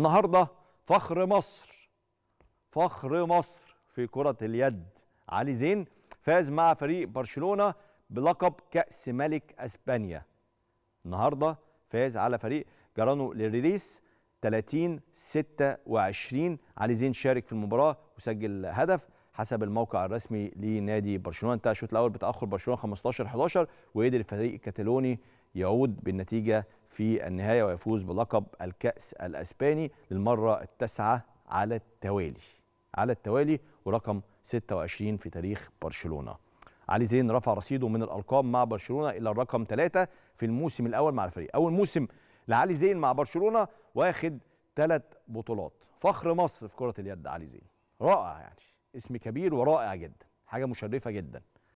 النهارده فخر مصر فخر مصر في كرة اليد علي زين فاز مع فريق برشلونة بلقب كأس ملك أسبانيا النهارده فاز على فريق جرانو للريليس 30 26 علي زين شارك في المباراة وسجل هدف حسب الموقع الرسمي لنادي برشلونه انتهى الشوط الاول بتاخر برشلونه 15 11 وقدر الفريق الكتالوني يعود بالنتيجه في النهاية ويفوز بلقب الكأس الأسباني للمرة التاسعة على التوالي على التوالي ورقم 26 في تاريخ برشلونة علي زين رفع رصيده من الأرقام مع برشلونة إلى الرقم 3 في الموسم الأول مع الفريق أول موسم لعلي زين مع برشلونة واخد ثلاث بطولات فخر مصر في كرة اليد علي زين رائع يعني اسم كبير ورائع جدا حاجة مشرفة جدا